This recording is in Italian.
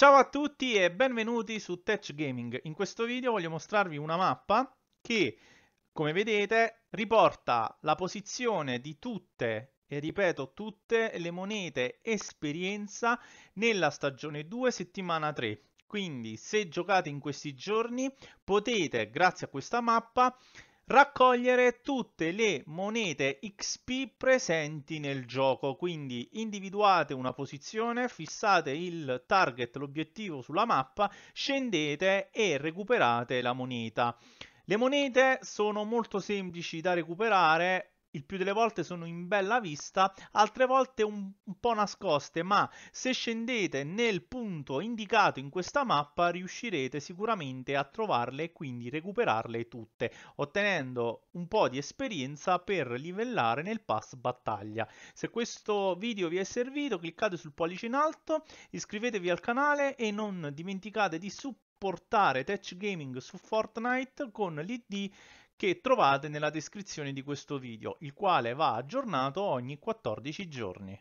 Ciao a tutti e benvenuti su Touch Gaming. In questo video voglio mostrarvi una mappa che, come vedete, riporta la posizione di tutte, e ripeto, tutte le monete esperienza nella stagione 2, settimana 3. Quindi se giocate in questi giorni potete, grazie a questa mappa, raccogliere tutte le monete XP presenti nel gioco, quindi individuate una posizione, fissate il target, l'obiettivo sulla mappa, scendete e recuperate la moneta. Le monete sono molto semplici da recuperare, il più delle volte sono in bella vista, altre volte un, un po' nascoste, ma se scendete nel punto indicato in questa mappa riuscirete sicuramente a trovarle e quindi recuperarle tutte, ottenendo un po' di esperienza per livellare nel pass battaglia. Se questo video vi è servito cliccate sul pollice in alto, iscrivetevi al canale e non dimenticate di supportare portare Touch Gaming su Fortnite con l'ID che trovate nella descrizione di questo video, il quale va aggiornato ogni 14 giorni.